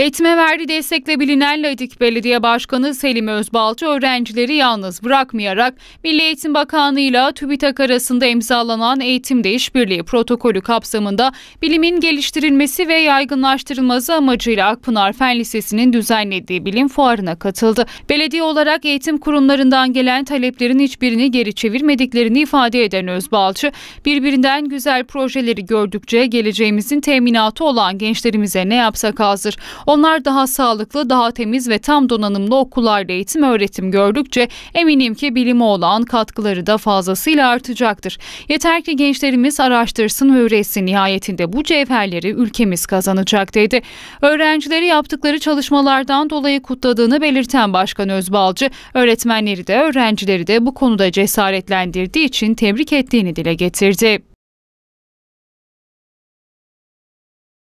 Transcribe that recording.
Eğitime verdiği destekle bilinen Ladik Belediye Başkanı Selim Özbalcı öğrencileri yalnız bırakmayarak Milli Eğitim Bakanlığı ile TÜBİTAK arasında imzalanan Eğitimde İşbirliği Protokolü kapsamında bilimin geliştirilmesi ve yaygınlaştırılması amacıyla Akpınar Fen Lisesi'nin düzenlediği bilim fuarına katıldı. Belediye olarak eğitim kurumlarından gelen taleplerin hiçbirini geri çevirmediklerini ifade eden Özbalcı, birbirinden güzel projeleri gördükçe geleceğimizin teminatı olan gençlerimize ne yapsak azdır. Onlar daha sağlıklı, daha temiz ve tam donanımlı okullarda eğitim öğretim gördükçe eminim ki bilime olan katkıları da fazlasıyla artacaktır. Yeter ki gençlerimiz araştırsın ve üretsin nihayetinde bu cevherleri ülkemiz kazanacak dedi. Öğrencileri yaptıkları çalışmalardan dolayı kutladığını belirten Başkan Özbalcı, öğretmenleri de öğrencileri de bu konuda cesaretlendirdiği için tebrik ettiğini dile getirdi.